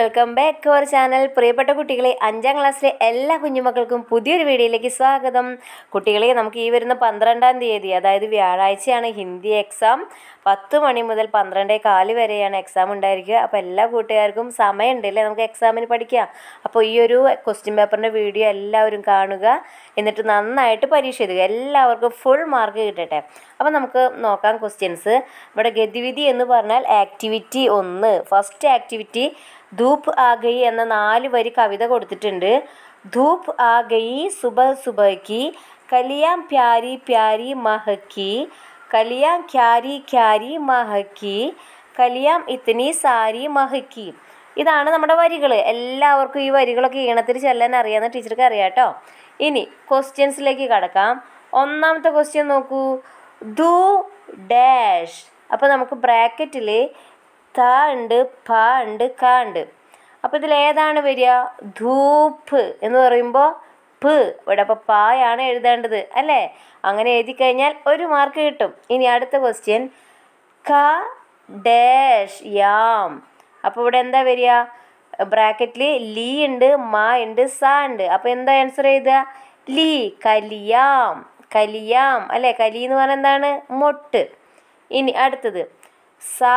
welcome back to our channel പ്രിയപ്പെട്ട കുട്ടികളെ അഞ്ചാം ക്ലാസ്സിലെ എല്ലാ കുഞ്ഞുമക്കൾക്കും പുതിയൊരു വീഡിയോയിലേക്ക് സ്വാഗതം കുട്ടികളെ നമുക്ക് ഈ വരുന്ന പന്ത്രണ്ടാം തീയതി അതായത് വ്യാഴാഴ്ചയാണ് ഹിന്ദി എക്സാം പത്ത് മണി മുതൽ പന്ത്രണ്ടേ കാല് വരെയാണ് എക്സാം ഉണ്ടായിരിക്കുക അപ്പോൾ എല്ലാ കൂട്ടുകാർക്കും സമയമുണ്ടല്ലേ നമുക്ക് എക്സാമിന് പഠിക്കാം അപ്പോൾ ഈ ഒരു ക്വസ്റ്റ്യൻ പേപ്പറിൻ്റെ വീഡിയോ എല്ലാവരും കാണുക എന്നിട്ട് നന്നായിട്ട് പരീക്ഷ എഴുതുക എല്ലാവർക്കും ഫുൾ മാർക്ക് കിട്ടട്ടെ അപ്പോൾ നമുക്ക് നോക്കാം ക്വസ്റ്റ്യൻസ് ഇവിടെ ഗതിവിധി എന്ന് പറഞ്ഞാൽ ആക്ടിവിറ്റി ഒന്ന് ഫസ്റ്റ് ആക്ടിവിറ്റി ധൂപ് ആ എന്ന നാല് വരി കവിത കൊടുത്തിട്ടുണ്ട് ധൂപ് ആ സുബ സുബഹ കലിയാം പ്യാരി പ്യാരി മഹക്കി കലിയാം ക്യാരി ക്യാരി മഹക്കി കലിയാം ഇത്തനി സാരി മഹക്കി ഇതാണ് നമ്മുടെ വരികൾ എല്ലാവർക്കും ഈ വരികളൊക്കെ ഈണത്തിൽ ചെല്ലാൻ അറിയാവുന്ന ടീച്ചർക്ക് അറിയാം കേട്ടോ ഇനി ക്വസ്റ്റ്യൻസിലേക്ക് കടക്കാം ഒന്നാമത്തെ ക്വസ്റ്റ്യൻ നോക്കൂ ദു ഡാഷ് അപ്പോൾ നമുക്ക് ബ്രാക്കറ്റിൽ ത ഉണ്ട് പ ഉണ്ട് ക ഉണ്ട് അപ്പോൾ ഇതിൽ ഏതാണ് വരിക ധൂപ്പ് എന്ന് പറയുമ്പോൾ പ് ഇവിടെ അപ്പോൾ പായാണ് എഴുതേണ്ടത് അല്ലേ അങ്ങനെ എഴുതി കഴിഞ്ഞാൽ ഒരു മാർക്ക് കിട്ടും ഇനി അടുത്ത ക്വസ്റ്റ്യൻ ക ഡാഷ് യാം അപ്പോൾ ഇവിടെ എന്താ വരിക ബ്രാക്കറ്റിൽ ലീ ഉണ്ട് മാ ഉണ്ട് സ ഉണ്ട് അപ്പോൾ എന്താ ആൻസർ എഴുതുക ലീ കലിയാം കലിയാം അല്ലേ കലി എന്ന് പറഞ്ഞാൽ എന്താണ് മൊട്ട് ഇനി അടുത്തത് സ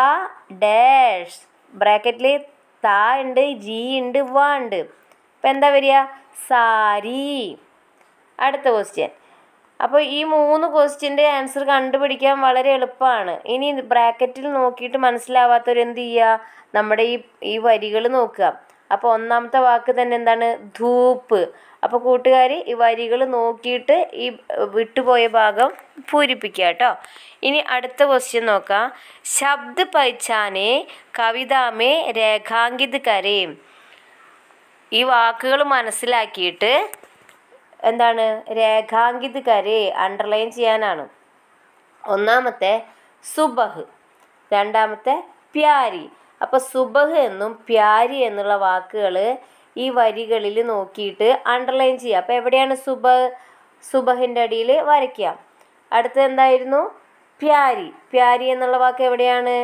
ഡാഷ് ബ്രാക്കറ്റിൽ ത ഉണ്ട് ജി ഉണ്ട് വ ഉണ്ട് അപ്പം എന്താ വരിക സാരി അടുത്ത ക്വസ്റ്റ്യൻ അപ്പോൾ ഈ മൂന്ന് ക്വസ്റ്റ്യൻ്റെ ആൻസർ കണ്ടുപിടിക്കാൻ വളരെ എളുപ്പമാണ് ഇനി ബ്രാക്കറ്റിൽ നോക്കിയിട്ട് മനസ്സിലാവാത്തവർ എന്ത് ചെയ്യുക നമ്മുടെ ഈ ഈ വരികൾ നോക്കുക അപ്പോൾ ഒന്നാമത്തെ വാക്ക് തന്നെ എന്താണ് ധൂപ്പ് അപ്പോൾ കൂട്ടുകാർ ഈ വരികൾ നോക്കിയിട്ട് ഈ വിട്ടുപോയ ഭാഗം പൂരിപ്പിക്കുക കേട്ടോ ഇനി അടുത്ത ക്വസ്റ്റ്യൻ നോക്കാം ശബ്ദ പൈച്ചാനെ കവിതാമേ രേഖാങ്കിത് കരയും ഈ വാക്കുകൾ മനസ്സിലാക്കിയിട്ട് എന്താണ് രേഖാങ്കിത് കരേ അണ്ടർലൈൻ ചെയ്യാനാണ് ഒന്നാമത്തെ സുബഹ് രണ്ടാമത്തെ പ്യാരി അപ്പോൾ സുബഹ് എന്നും പ്യാരി എന്നുള്ള വാക്കുകൾ ഈ വരികളിൽ നോക്കിയിട്ട് അണ്ടർലൈൻ ചെയ്യുക അപ്പോൾ എവിടെയാണ് സുബ സുബഹിൻ്റെ അടിയിൽ വരയ്ക്കുക അടുത്തത് എന്തായിരുന്നു പ്യാരി പ്യാരി എന്നുള്ള വാക്ക് എവിടെയാണ്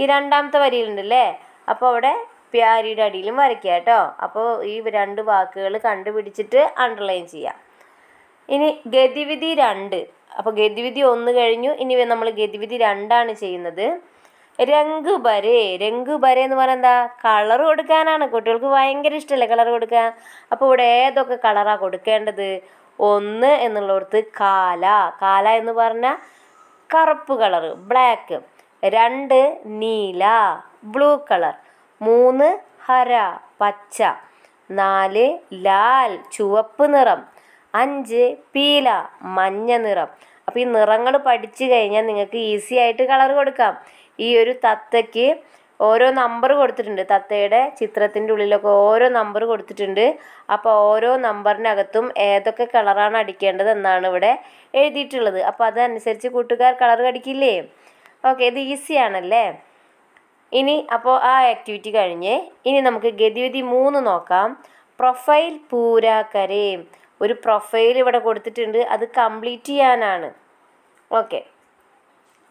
ഈ രണ്ടാമത്തെ വരിയിലുണ്ട് അല്ലേ അപ്പോൾ അവിടെ പ്യാരിയുടെ അടിയിലും വരയ്ക്കുക കേട്ടോ അപ്പോൾ ഈ രണ്ട് വാക്കുകൾ കണ്ടുപിടിച്ചിട്ട് അണ്ടർലൈൻ ചെയ്യാം ഇനി ഗതിവിധി രണ്ട് അപ്പോൾ ഗതിവിധി ഒന്ന് കഴിഞ്ഞു ഇനി നമ്മൾ ഗതിവിധി രണ്ടാണ് ചെയ്യുന്നത് രംഗ് ബരെ രംഗ് ബരെ എന്ന് പറഞ്ഞാൽ എന്താ കളർ കൊടുക്കാനാണ് കുട്ടികൾക്ക് ഭയങ്കര ഇഷ്ടമല്ലേ കളർ കൊടുക്കാൻ അപ്പോൾ ഇവിടെ ഏതൊക്കെ കളറാണ് കൊടുക്കേണ്ടത് ഒന്ന് എന്നുള്ളടത്ത് കാല കാല എന്ന് പറഞ്ഞാൽ കറുപ്പ് കളർ ബ്ലാക്ക് രണ്ട് നീല ബ്ലൂ കളർ മൂന്ന് ഹര പച്ച നാല് ലാൽ ചുവപ്പ് നിറം അഞ്ച് പീല മഞ്ഞ നിറം അപ്പോൾ ഈ നിറങ്ങൾ പഠിച്ചു കഴിഞ്ഞാൽ നിങ്ങൾക്ക് ഈസി ആയിട്ട് കളർ കൊടുക്കാം ഈ ഒരു തത്തയ്ക്ക് ഓരോ നമ്പർ കൊടുത്തിട്ടുണ്ട് തത്തയുടെ ചിത്രത്തിൻ്റെ ഉള്ളിലൊക്കെ ഓരോ നമ്പർ കൊടുത്തിട്ടുണ്ട് അപ്പോൾ ഓരോ നമ്പറിനകത്തും ഏതൊക്കെ കളറാണ് അടിക്കേണ്ടത് എന്നാണ് ഇവിടെ എഴുതിയിട്ടുള്ളത് അപ്പോൾ അതനുസരിച്ച് കൂട്ടുകാർ കളർ അടിക്കില്ലേ ഓക്കെ ഇത് ഈസിയാണല്ലേ ഇനി അപ്പോൾ ആ ആക്ടിവിറ്റി കഴിഞ്ഞ് ഇനി നമുക്ക് ഗതിവിധി മൂന്ന് നോക്കാം പ്രൊഫൈൽ പൂരാക്കരേ ഒരു പ്രൊഫൈൽ ഇവിടെ കൊടുത്തിട്ടുണ്ട് അത് കംപ്ലീറ്റ് ചെയ്യാനാണ് ഓക്കെ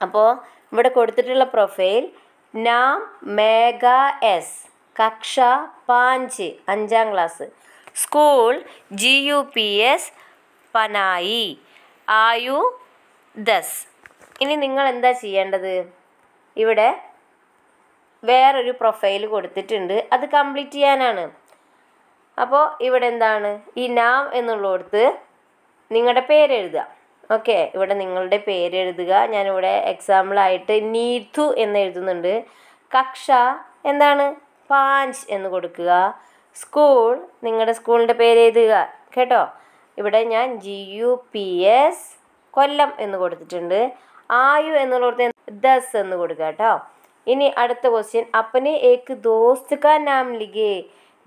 അപ്പോൾ ഇവിടെ കൊടുത്തിട്ടുള്ള പ്രൊഫൈൽ നാം മേഘ എസ് കക്ഷ പാഞ്ച് അഞ്ചാം class school G U P S Panayi ആയു ദസ് ഇനി നിങ്ങൾ എന്താ ചെയ്യേണ്ടത് ഇവിടെ വേറൊരു പ്രൊഫൈൽ കൊടുത്തിട്ടുണ്ട് അത് കംപ്ലീറ്റ് ചെയ്യാനാണ് അപ്പോൾ ഇവിടെ എന്താണ് ഈ നാം എന്നുള്ളടുത്ത് നിങ്ങളുടെ പേരെഴുതുക ഓക്കെ ഇവിടെ നിങ്ങളുടെ പേര് എഴുതുക ഞാനിവിടെ എക്സാമ്പിളായിട്ട് നീതു എന്ന് എഴുതുന്നുണ്ട് കക്ഷ എന്താണ് പാഞ്ച് എന്ന് കൊടുക്കുക സ്കൂൾ നിങ്ങളുടെ സ്കൂളിൻ്റെ പേര് എഴുതുക കേട്ടോ ഇവിടെ ഞാൻ G U P S Kollam എന്ന് കൊടുത്തിട്ടുണ്ട് ആയു എന്നുള്ളടത്ത് ദസ് എന്ന് കൊടുക്കുക കേട്ടോ ഇനി അടുത്ത ക്വസ്റ്റ്യൻ അപ്പനെ ഏക്ക് ദോസ്ത് നാം ലിഗേ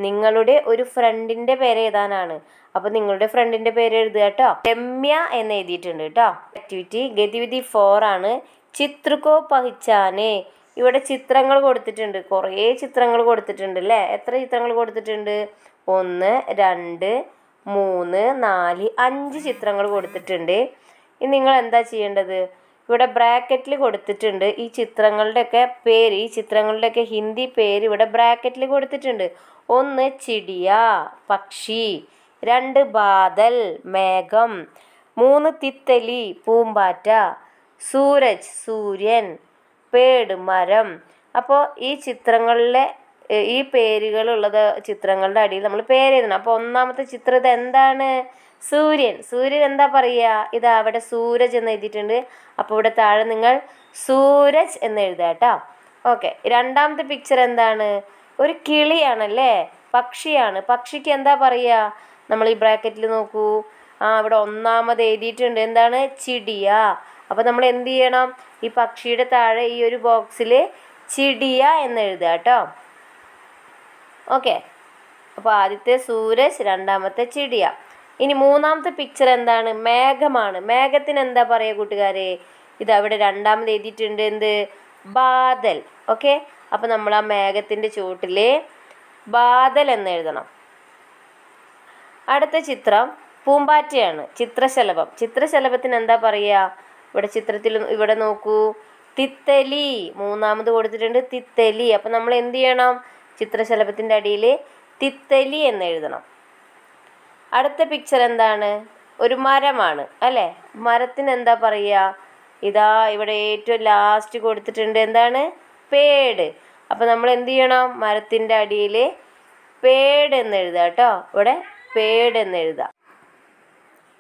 നിങ്ങളുടെ ഒരു ഫ്രണ്ടിൻ്റെ പേര് ഏതാനാണ് അപ്പോൾ നിങ്ങളുടെ ഫ്രണ്ടിന്റെ പേര് എഴുതുക കേട്ടോ രമ്യ എന്ന് എഴുതിയിട്ടുണ്ട് കേട്ടോ ആക്ടിവിറ്റി ഗതിവിധി ഫോർ ആണ് ചിത്രക്കോ പഹിച്ചാനെ ഇവിടെ ചിത്രങ്ങൾ കൊടുത്തിട്ടുണ്ട് കുറേ ചിത്രങ്ങൾ കൊടുത്തിട്ടുണ്ട് അല്ലേ എത്ര ചിത്രങ്ങൾ കൊടുത്തിട്ടുണ്ട് ഒന്ന് രണ്ട് മൂന്ന് നാല് അഞ്ച് ചിത്രങ്ങൾ കൊടുത്തിട്ടുണ്ട് ഇനി നിങ്ങൾ എന്താ ചെയ്യേണ്ടത് ഇവിടെ ബ്രാക്കറ്റിൽ കൊടുത്തിട്ടുണ്ട് ഈ ചിത്രങ്ങളുടെയൊക്കെ പേര് ഈ ചിത്രങ്ങളുടെയൊക്കെ ഹിന്ദി പേര് ഇവിടെ ബ്രാക്കറ്റിൽ കൊടുത്തിട്ടുണ്ട് ഒന്ന് ചിടിയ പക്ഷി രണ്ട് ബാദൽ മേഘം മൂന്ന് തിത്തലി പൂമ്പാറ്റ സൂരജ് സൂര്യൻ പേട് മരം അപ്പോൾ ഈ ചിത്രങ്ങളിലെ ഈ പേരുകളുള്ളത് ചിത്രങ്ങളുടെ അടിയിൽ നമ്മൾ പേരെഴുതണം അപ്പോൾ ഒന്നാമത്തെ ചിത്രം ഇത് എന്താണ് സൂര്യൻ സൂര്യൻ എന്താ പറയുക ഇത് അവിടെ സൂരജ് എന്ന് എഴുതിയിട്ടുണ്ട് അപ്പോൾ ഇവിടെ താഴെ നിങ്ങൾ സൂരജ് എന്ന് എഴുതുക കേട്ടോ ഓക്കെ രണ്ടാമത്തെ പിക്ചർ എന്താണ് ഒരു കിളിയാണല്ലേ പക്ഷിയാണ് പക്ഷിക്ക് എന്താ പറയുക നമ്മൾ ഈ ബ്രാക്കറ്റിൽ നോക്കൂ ആ ഇവിടെ ഒന്നാമത് എഴുതിയിട്ടുണ്ട് എന്താണ് ചിടിയ അപ്പോൾ നമ്മൾ എന്ത് ചെയ്യണം ഈ പക്ഷിയുടെ താഴെ ഈ ഒരു ബോക്സിൽ ചിടിയ എന്ന് എഴുതുക കേട്ടോ ഓക്കെ അപ്പോൾ ആദ്യത്തെ സൂരജ് രണ്ടാമത്തെ ചിടിയ ഇനി മൂന്നാമത്തെ പിക്ചർ എന്താണ് മേഘമാണ് മേഘത്തിന് എന്താ പറയുക കൂട്ടുകാരെ ഇത് അവിടെ രണ്ടാമത് എഴുതിയിട്ടുണ്ട് എന്ത് ബാദൽ ഓക്കെ അപ്പോൾ നമ്മൾ ആ മേഘത്തിൻ്റെ ചുവട്ടിൽ ബാദൽ എന്ന് എഴുതണം അടുത്ത ചിത്രം പൂമ്പാറ്റയാണ് ചിത്രശലഭം ചിത്രശലഭത്തിന് എന്താ പറയുക ഇവിടെ ചിത്രത്തിൽ ഇവിടെ നോക്കൂ തിത്തലി മൂന്നാമത് കൊടുത്തിട്ടുണ്ട് തിത്തലി അപ്പം നമ്മൾ എന്ത് ചെയ്യണം ചിത്രശലഭത്തിൻ്റെ അടിയിൽ തിത്തലി എന്ന് എഴുതണം അടുത്ത പിക്ചർ എന്താണ് ഒരു മരമാണ് അല്ലേ മരത്തിന് എന്താ പറയുക ഇതാ ഇവിടെ ഏറ്റവും ലാസ്റ്റ് കൊടുത്തിട്ടുണ്ട് എന്താണ് പേട് അപ്പം നമ്മൾ എന്ത് ചെയ്യണം മരത്തിൻ്റെ അടിയിൽ പേട് എന്ന് എഴുതാം കേട്ടോ ഇവിടെ പേഡ് എന്നെഴുതാം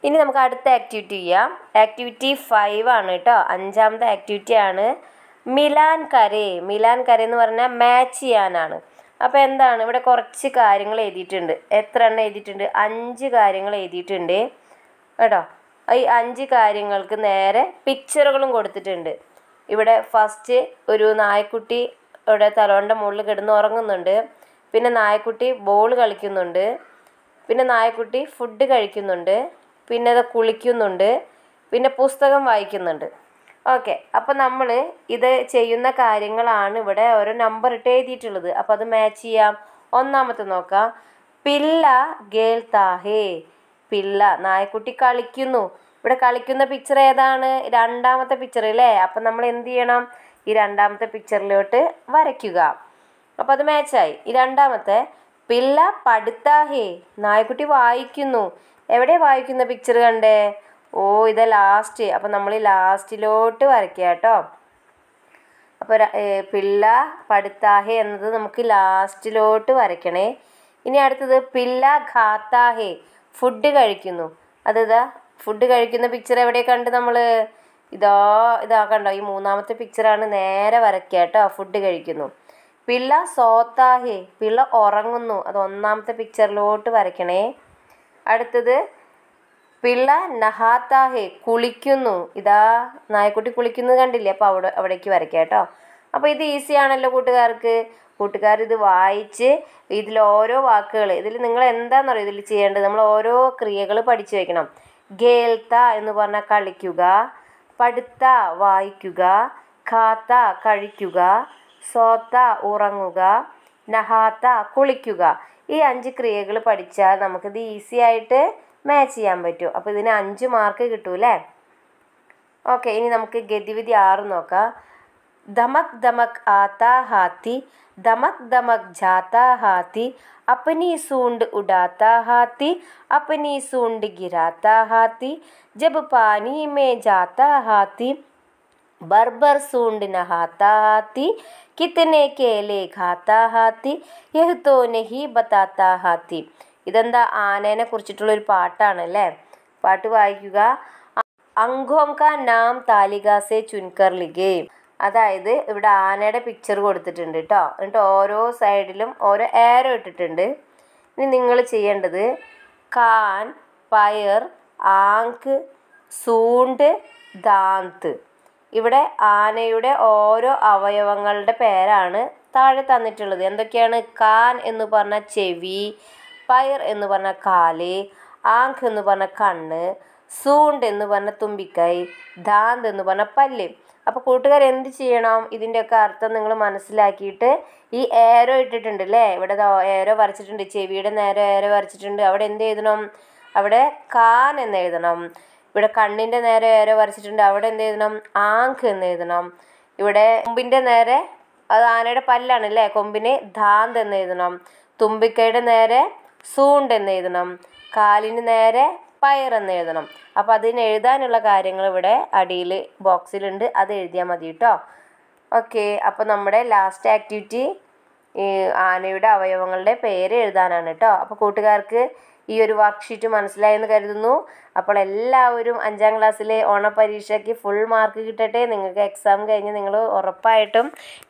ഇനി നമുക്ക് അടുത്ത ആക്ടിവിറ്റി ചെയ്യാം ആക്ടിവിറ്റി ഫൈവ് ആണ് കേട്ടോ അഞ്ചാമത്തെ ആക്ടിവിറ്റി ആണ് മിലാൻ കരേ മിലാൻ കരേ എന്ന് പറഞ്ഞാൽ മാച്ച് ചെയ്യാനാണ് അപ്പോൾ എന്താണ് ഇവിടെ കുറച്ച് കാര്യങ്ങൾ എഴുതിയിട്ടുണ്ട് എത്ര എണ്ണം എഴുതിയിട്ടുണ്ട് അഞ്ച് കാര്യങ്ങൾ എഴുതിയിട്ടുണ്ട് കേട്ടോ ഈ അഞ്ച് കാര്യങ്ങൾക്ക് നേരെ പിക്ചറുകളും കൊടുത്തിട്ടുണ്ട് ഇവിടെ ഫസ്റ്റ് ഒരു നായക്കുട്ടി ഇവിടെ തലോണ്ട മുകളിൽ കിടന്ന് ഉറങ്ങുന്നുണ്ട് പിന്നെ നായക്കുട്ടി ബോൾ കളിക്കുന്നുണ്ട് പിന്നെ നായക്കുട്ടി ഫുഡ് കഴിക്കുന്നുണ്ട് പിന്നെ അത് കുളിക്കുന്നുണ്ട് പിന്നെ പുസ്തകം വായിക്കുന്നുണ്ട് ഓക്കെ അപ്പോൾ നമ്മൾ ഇത് ചെയ്യുന്ന കാര്യങ്ങളാണ് ഇവിടെ ഓരോ നമ്പർ ഇട്ട് എഴുതിയിട്ടുള്ളത് അപ്പോൾ അത് മാച്ച് ചെയ്യാം ഒന്നാമത്തെ നോക്കാം പില്ല ഗേൽ താഹേ പില്ല നായക്കുട്ടി കളിക്കുന്നു ഇവിടെ കളിക്കുന്ന പിക്ചർ ഏതാണ് രണ്ടാമത്തെ പിക്ചർ അല്ലേ അപ്പം നമ്മൾ എന്ത് ചെയ്യണം ഈ രണ്ടാമത്തെ പിക്ചറിലോട്ട് വരയ്ക്കുക അപ്പോൾ അത് മാച്ചായി ഈ രണ്ടാമത്തെ പിള്ള പഠിത്താഹേ നായക്കുട്ടി വായിക്കുന്നു എവിടെ വായിക്കുന്ന പിക്ചർ കണ്ടേ ഓ ഇതാ ലാസ്റ്റ് അപ്പൊ നമ്മൾ ലാസ്റ്റിലോട്ട് വരയ്ക്കുക കേട്ടോ അപ്പൊ പിള്ള പഠിത്താഹേ എന്നത് നമുക്ക് ലാസ്റ്റിലോട്ട് വരയ്ക്കണേ ഇനി അടുത്തത് പിള്ള ഖാത്താഹേ ഫുഡ് കഴിക്കുന്നു അതിതാ ഫുഡ് കഴിക്കുന്ന പിക്ചർ എവിടെ കണ്ട് നമ്മൾ ഇതാ ഇതാ കണ്ടോ ഈ മൂന്നാമത്തെ പിക്ചറാണ് നേരെ വരയ്ക്കുക കേട്ടോ ഫുഡ് കഴിക്കുന്നു പിള്ള സോത്താഹേ പിള്ള ഉറങ്ങുന്നു അത് ഒന്നാമത്തെ പിക്ചറിലോട്ട് വരയ്ക്കണേ അടുത്തത് പിള്ള നഹാത്താഹെ കുളിക്കുന്നു ഇതാ നായക്കുട്ടി കുളിക്കുന്നത് കണ്ടില്ലേ അപ്പോൾ അവിടെ അവിടേക്ക് വരയ്ക്കാം കേട്ടോ അപ്പോൾ ഇത് ഈസി ആണല്ലോ കൂട്ടുകാർക്ക് കൂട്ടുകാർ ഇത് വായിച്ച് ഇതിൽ ഓരോ വാക്കുകൾ ഇതിൽ നിങ്ങൾ എന്താണെന്നറിയോ ഇതിൽ ചെയ്യേണ്ടത് നമ്മൾ ഓരോ ക്രിയകൾ പഠിച്ചു വയ്ക്കണം ഗേൽത്ത എന്ന് പറഞ്ഞാൽ കളിക്കുക പടുത്ത വായിക്കുക കാത്ത കഴിക്കുക സോത്ത ഉറങ്ങുക നഹാത്ത കുളിക്കുക ഈ അഞ്ച് ക്രിയകൾ പഠിച്ചാൽ നമുക്കിത് ഈസി ആയിട്ട് മാച്ച് ചെയ്യാൻ പറ്റും അപ്പോൾ ഇതിന് അഞ്ച് മാർക്ക് കിട്ടൂലേ ഓക്കെ ഇനി നമുക്ക് ഗതിവിധി ആറ് നോക്കാം ദമക് ദമക് ആത്ത ഹാത്തി ദമക് ദമക് ജാത്ത ഹാത്തി अपनी സൂണ്ട് ഉടാത്ത ഹാത്തി अपनी സൂണ്ട് ഗിരാത്ത ഹാത്തി ജബ് पानी മേ ജാത്ത ഹാത്തി ബർബർ സൂണ്ടിന ഹാത്താഹാത്തി हाथी കേലെ ഖാത്താഹാത്തി खाता हाथी ബത്താത്താഹാത്തി ഇതെന്താ ആനേനെ കുറിച്ചിട്ടുള്ളൊരു പാട്ടാണ് അല്ലേ പാട്ട് വായിക്കുക അങ്കോം കാ നാം താലികാസെ ചുൻകർ ലിഗേ അതായത് ഇവിടെ ആനയുടെ പിക്ചർ കൊടുത്തിട്ടുണ്ട് കേട്ടോ എന്നിട്ട് ഓരോ സൈഡിലും ഓരോ ഏരോ ഇട്ടിട്ടുണ്ട് ഇനി നിങ്ങൾ ചെയ്യേണ്ടത് കാൻ പയർ ആങ്ക് സൂണ്ട് ദാന്ത് ഇവിടെ ആനയുടെ ഓരോ അവയവങ്ങളുടെ പേരാണ് താഴെ തന്നിട്ടുള്ളത് എന്തൊക്കെയാണ് കാൻ എന്ന് പറഞ്ഞ ചെവി പയർ എന്ന് പറഞ്ഞ കാല് ആങ്ക് എന്ന് പറഞ്ഞ കണ്ണ് സൂണ്ട് എന്ന് പറഞ്ഞ തുമ്പിക്കൈ ദാന്ത് എന്ന് പറഞ്ഞ പല്ല് അപ്പോൾ കൂട്ടുകാർ എന്ത് ചെയ്യണം ഇതിൻ്റെയൊക്കെ അർത്ഥം നിങ്ങൾ മനസ്സിലാക്കിയിട്ട് ഈ ഏരോ ഇട്ടിട്ടുണ്ട് അല്ലേ ഇവിടെ ഏരോ വരച്ചിട്ടുണ്ട് ചെവിയുടെ നേരെ ഏരോ വരച്ചിട്ടുണ്ട് അവിടെ എന്ത് എഴുതണം അവിടെ കാൻ എന്ന് എഴുതണം ഇവിടെ കണ്ണിൻ്റെ നേരെ വേറെ വരച്ചിട്ടുണ്ട് അവിടെ എന്ത് എഴുതണം ആങ്ക് എന്ന് എഴുതണം ഇവിടെ കൊമ്പിൻ്റെ നേരെ അത് ആനയുടെ പല്ലാണ് അല്ലേ കൊമ്പിന് ധാന്ത് എന്ന് എഴുതണം തുമ്പിക്കയുടെ നേരെ സൂണ്ട് എന്ന് എഴുതണം കാലിന് നേരെ പയർ എന്ന് എഴുതണം അപ്പോൾ അതിന് എഴുതാനുള്ള കാര്യങ്ങൾ ഇവിടെ അടിയിൽ ബോക്സിലുണ്ട് അത് എഴുതിയാൽ മതി കേട്ടോ ഓക്കെ അപ്പോൾ നമ്മുടെ ലാസ്റ്റ് ആക്ടിവിറ്റി ആനയുടെ അവയവങ്ങളുടെ പേര് എഴുതാനാണ് കേട്ടോ അപ്പോൾ കൂട്ടുകാർക്ക് ഈ ഒരു വർക്ക്ഷീറ്റ് മനസ്സിലായെന്ന് കരുതുന്നു അപ്പോൾ എല്ലാവരും അഞ്ചാം ക്ലാസ്സിലെ ഓണപരീക്ഷയ്ക്ക് ഫുൾ മാർക്ക് കിട്ടട്ടെ നിങ്ങൾക്ക് എക്സാം കഴിഞ്ഞ് നിങ്ങൾ ഉറപ്പായിട്ടും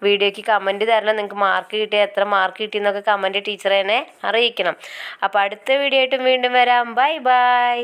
വീഡിയോയ്ക്ക് കമൻറ്റ് തരണം നിങ്ങൾക്ക് മാർക്ക് കിട്ടിയ എത്ര മാർക്ക് എന്നൊക്കെ കമൻറ്റ് ടീച്ചറെ തന്നെ അറിയിക്കണം അപ്പോൾ അടുത്ത വീഡിയോ ആയിട്ടും വീണ്ടും വരാം ബൈ ബൈ